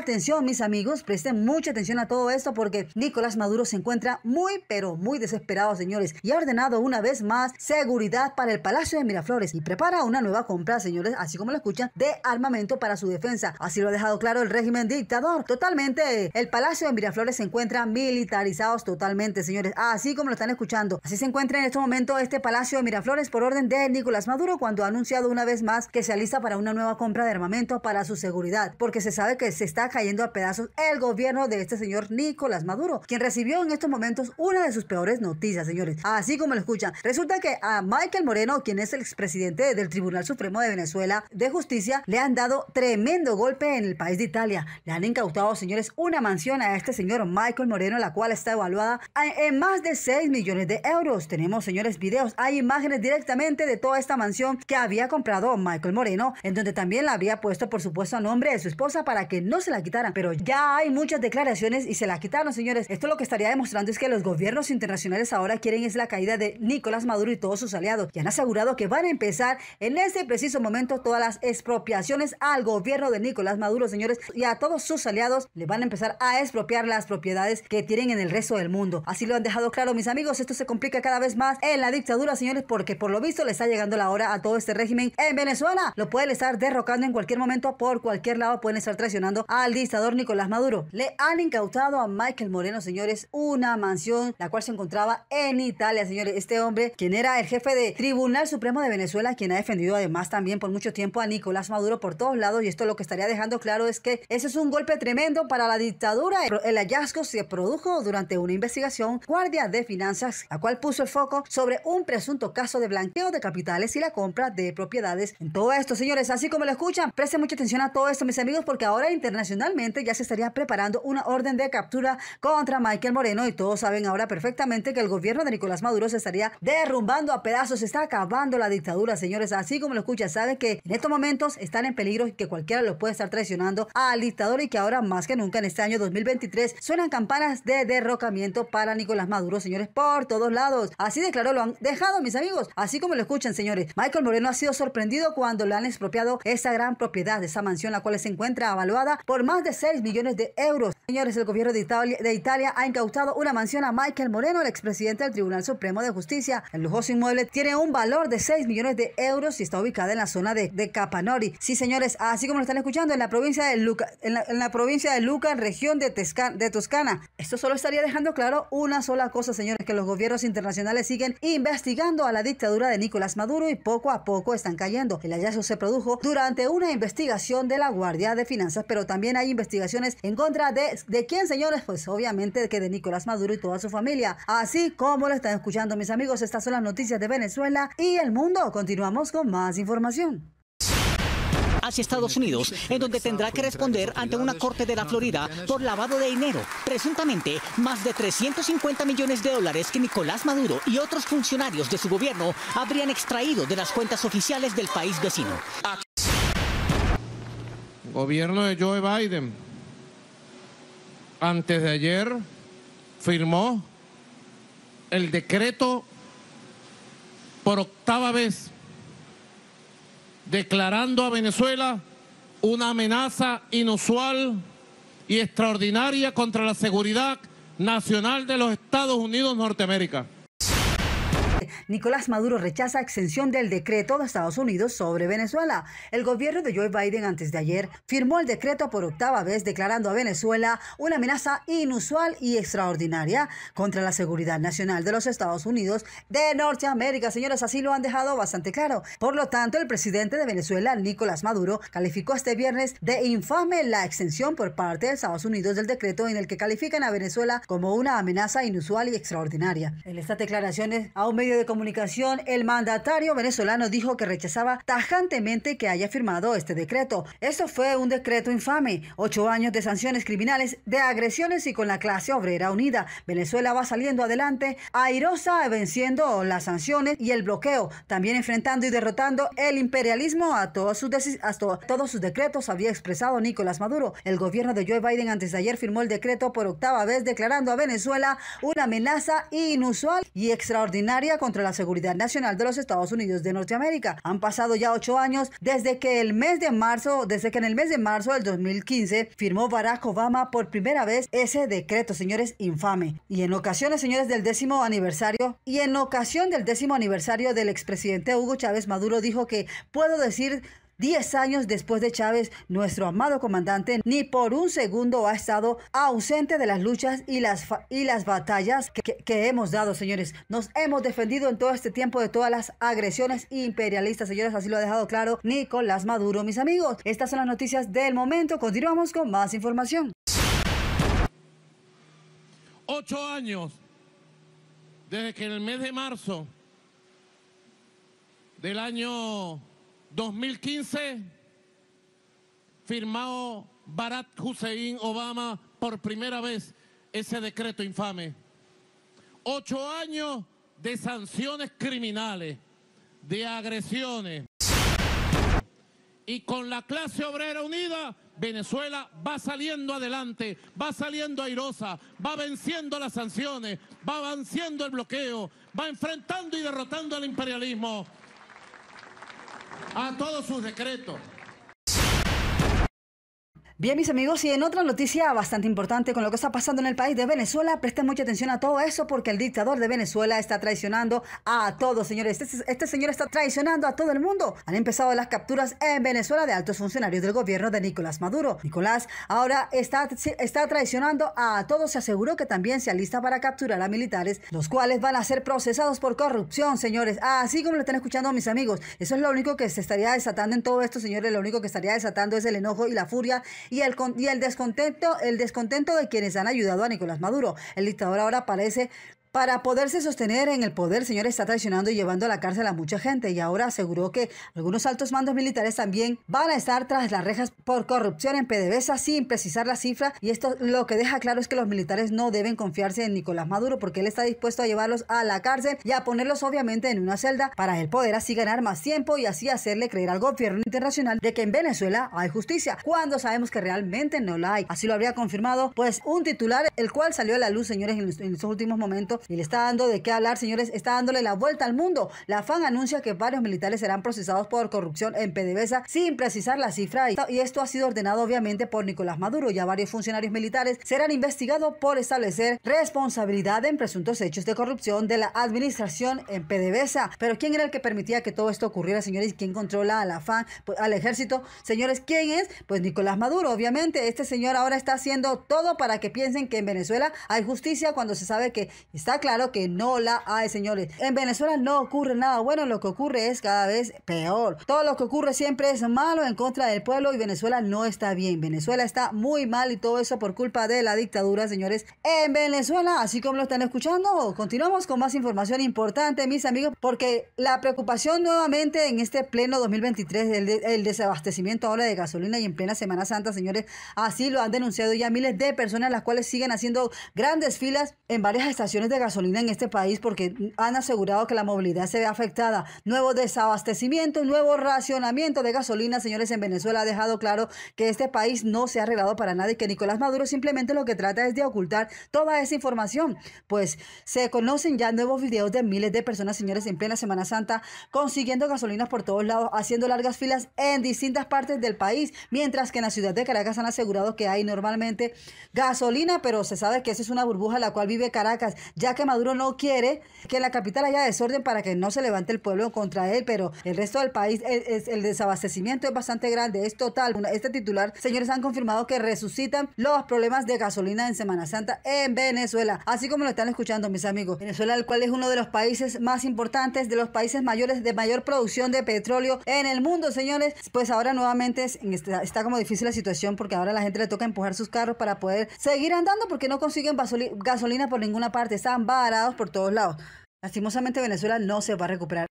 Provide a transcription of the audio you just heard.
Atención, mis amigos, presten mucha atención a todo esto porque Nicolás Maduro se encuentra muy, pero muy desesperado, señores, y ha ordenado una vez más seguridad para el Palacio de Miraflores y prepara una nueva compra, señores, así como lo escuchan, de armamento para su defensa. Así lo ha dejado claro el régimen dictador. Totalmente, el Palacio de Miraflores se encuentra militarizado totalmente, señores, así como lo están escuchando. Así se encuentra en este momento este Palacio de Miraflores por orden de Nicolás Maduro cuando ha anunciado una vez más que se alista para una nueva compra de armamento para su seguridad, porque se sabe que se está cayendo a pedazos el gobierno de este señor Nicolás Maduro, quien recibió en estos momentos una de sus peores noticias, señores. Así como lo escuchan, resulta que a Michael Moreno, quien es el expresidente del Tribunal Supremo de Venezuela de Justicia, le han dado tremendo golpe en el país de Italia. Le han incautado, señores, una mansión a este señor Michael Moreno, la cual está evaluada en más de 6 millones de euros. Tenemos, señores, videos, hay imágenes directamente de toda esta mansión que había comprado Michael Moreno, en donde también la había puesto, por supuesto, a nombre de su esposa para que no se la quitaran, pero ya hay muchas declaraciones y se la quitaron, señores. Esto lo que estaría demostrando es que los gobiernos internacionales ahora quieren es la caída de Nicolás Maduro y todos sus aliados y han asegurado que van a empezar en este preciso momento todas las expropiaciones al gobierno de Nicolás Maduro, señores, y a todos sus aliados le van a empezar a expropiar las propiedades que tienen en el resto del mundo. Así lo han dejado claro mis amigos, esto se complica cada vez más en la dictadura, señores, porque por lo visto le está llegando la hora a todo este régimen en Venezuela. Lo pueden estar derrocando en cualquier momento, por cualquier lado pueden estar traicionando a dictador Nicolás Maduro. Le han incautado a Michael Moreno, señores, una mansión, la cual se encontraba en Italia, señores. Este hombre, quien era el jefe de Tribunal Supremo de Venezuela, quien ha defendido además también por mucho tiempo a Nicolás Maduro por todos lados, y esto lo que estaría dejando claro es que ese es un golpe tremendo para la dictadura. El hallazgo se produjo durante una investigación guardia de finanzas, la cual puso el foco sobre un presunto caso de blanqueo de capitales y la compra de propiedades. En todo esto, señores, así como lo escuchan, presten mucha atención a todo esto, mis amigos, porque ahora internacional ya se estaría preparando una orden de captura contra Michael Moreno y todos saben ahora perfectamente que el gobierno de Nicolás Maduro se estaría derrumbando a pedazos, se está acabando la dictadura, señores, así como lo escuchan, saben que en estos momentos están en peligro y que cualquiera los puede estar traicionando al dictador y que ahora más que nunca en este año 2023 suenan campanas de derrocamiento para Nicolás Maduro, señores, por todos lados. Así declaró, lo han dejado mis amigos, así como lo escuchan, señores. Michael Moreno ha sido sorprendido cuando le han expropiado esa gran propiedad, esa mansión la cual se encuentra avaluada por más de 6 millones de euros. Señores, el gobierno de Italia, ha incautado una mansión a Michael Moreno, el expresidente del Tribunal Supremo de Justicia. El lujoso inmueble tiene un valor de 6 millones de euros y está ubicada en la zona de, Capanori. Sí, señores, así como lo están escuchando, en la provincia de Luca, en la, provincia de Luca, región de, de Toscana. Esto solo estaría dejando claro una sola cosa, señores, que los gobiernos internacionales siguen investigando a la dictadura de Nicolás Maduro y poco a poco están cayendo. El hallazgo se produjo durante una investigación de la Guardia de Finanzas, pero también hay investigaciones en contra de, de quién, señores, pues obviamente que de Nicolás Maduro y toda su familia. Así como lo están escuchando mis amigos, estas son las noticias de Venezuela y el mundo. Continuamos con más información hacia Estados Unidos, en donde tendrá que responder ante una corte de la Florida por lavado de dinero. Presuntamente, más de 350 millones de dólares que Nicolás Maduro y otros funcionarios de su gobierno habrían extraído de las cuentas oficiales del país vecino gobierno de Joe Biden antes de ayer firmó el decreto por octava vez declarando a Venezuela una amenaza inusual y extraordinaria contra la seguridad nacional de los Estados Unidos Norteamérica. Nicolás Maduro rechaza exención del decreto de Estados Unidos sobre Venezuela. El gobierno de Joe Biden antes de ayer firmó el decreto por octava vez declarando a Venezuela una amenaza inusual y extraordinaria contra la seguridad nacional de los Estados Unidos de Norteamérica. Señoras, así lo han dejado bastante claro. Por lo tanto, el presidente de Venezuela, Nicolás Maduro, calificó este viernes de infame la exención por parte de Estados Unidos del decreto en el que califican a Venezuela como una amenaza inusual y extraordinaria. En estas declaraciones a un medio de comunicación comunicación, el mandatario venezolano dijo que rechazaba tajantemente que haya firmado este decreto. Esto fue un decreto infame, ocho años de sanciones criminales, de agresiones y con la clase obrera unida. Venezuela va saliendo adelante, airosa venciendo las sanciones y el bloqueo, también enfrentando y derrotando el imperialismo a todos sus, todos sus decretos, había expresado Nicolás Maduro. El gobierno de Joe Biden antes de ayer firmó el decreto por octava vez declarando a Venezuela una amenaza inusual y extraordinaria contra la seguridad nacional de los Estados Unidos de Norteamérica. Han pasado ya ocho años desde que el mes de marzo, desde que en el mes de marzo del 2015 firmó Barack Obama por primera vez ese decreto, señores, infame. Y en ocasiones, señores, del décimo aniversario y en ocasión del décimo aniversario del expresidente Hugo Chávez Maduro dijo que puedo decir Diez años después de Chávez, nuestro amado comandante ni por un segundo ha estado ausente de las luchas y las, y las batallas que, que hemos dado, señores. Nos hemos defendido en todo este tiempo de todas las agresiones imperialistas, señores. Así lo ha dejado claro Nicolás Maduro, mis amigos. Estas son las noticias del momento. Continuamos con más información. Ocho años desde que en el mes de marzo del año 2015, firmado Barack Hussein Obama por primera vez ese decreto infame. Ocho años de sanciones criminales, de agresiones. Y con la clase obrera unida, Venezuela va saliendo adelante, va saliendo airosa, va venciendo las sanciones, va venciendo el bloqueo, va enfrentando y derrotando al imperialismo a todos sus decretos. Bien, mis amigos, y en otra noticia bastante importante con lo que está pasando en el país de Venezuela, presten mucha atención a todo eso porque el dictador de Venezuela está traicionando a todos, señores. Este, este, señor está traicionando a todo el mundo. Han empezado las capturas en Venezuela de altos funcionarios del gobierno de Nicolás Maduro. Nicolás ahora está, está traicionando a todos. Se aseguró que también se alista para capturar a militares, los cuales van a ser procesados por corrupción, señores. Así como lo están escuchando mis amigos. Eso es lo único que se estaría desatando en todo esto, señores. Lo único que estaría desatando es el enojo y la furia y el, y el descontento, el descontento de quienes han ayudado a Nicolás Maduro. El dictador ahora parece para poderse sostener en el poder, señores, señor está traicionando y llevando a la cárcel a mucha gente y ahora aseguró que algunos altos mandos militares también van a estar tras las rejas por corrupción en PDVSA sin precisar la cifra y esto lo que deja claro es que los militares no deben confiarse en Nicolás Maduro porque él está dispuesto a llevarlos a la cárcel y a ponerlos obviamente en una celda para el poder así ganar más tiempo y así hacerle creer al gobierno internacional de que en Venezuela hay justicia cuando sabemos que realmente no la hay. Así lo habría confirmado pues un titular el cual salió a la luz señores en, los, en estos últimos momentos y le está dando de qué hablar, señores, está dándole la vuelta al mundo. La FAN anuncia que varios militares serán procesados por corrupción en PDVSA sin precisar la cifra. Y esto ha sido ordenado obviamente por Nicolás Maduro. Ya varios funcionarios militares serán investigados por establecer responsabilidad en presuntos hechos de corrupción de la administración en PDVSA. Pero ¿quién era el que permitía que todo esto ocurriera, señores? ¿Quién controla a la FAN, pues, al ejército? Señores, ¿quién es? Pues Nicolás Maduro, obviamente. Este señor ahora está haciendo todo para que piensen que en Venezuela hay justicia cuando se sabe que está claro que no la hay, señores. En Venezuela no ocurre nada bueno, lo que ocurre es cada vez peor. Todo lo que ocurre siempre es malo en contra del pueblo y Venezuela no está bien. Venezuela está muy mal y todo eso por culpa de la dictadura, señores. En Venezuela, así como lo están escuchando, continuamos con más información importante, mis amigos, porque la preocupación nuevamente en este pleno 2023 del el desabastecimiento ahora de gasolina y en plena Semana Santa, señores, así lo han denunciado ya miles de personas las cuales siguen haciendo grandes filas en varias estaciones de gasolina en este país porque han asegurado que la movilidad se ve afectada. Nuevo desabastecimiento, nuevo racionamiento de gasolina, señores, en Venezuela ha dejado claro que este país no se ha arreglado para nadie y que Nicolás Maduro simplemente lo que trata es de ocultar toda esa información. Pues se conocen ya nuevos videos de miles de personas, señores, en plena Semana Santa, consiguiendo gasolinas por todos lados, haciendo largas filas en distintas partes del país, mientras que en la ciudad de Caracas han asegurado que hay normalmente gasolina, pero se sabe que esa es una burbuja en la cual vive Caracas que Maduro no quiere que la capital haya desorden para que no se levante el pueblo contra él, pero el resto del país, el, el desabastecimiento es bastante grande, es total. Este titular, señores, han confirmado que resucitan los problemas de gasolina en Semana Santa en Venezuela, así como lo están escuchando mis amigos. Venezuela, el cual es uno de los países más importantes, de los países mayores de mayor producción de petróleo en el mundo, señores, pues ahora nuevamente este, está, como difícil la situación porque ahora la gente le toca empujar sus carros para poder seguir andando porque no consiguen gasolina por ninguna parte están varados por todos lados. Lastimosamente Venezuela no se va a recuperar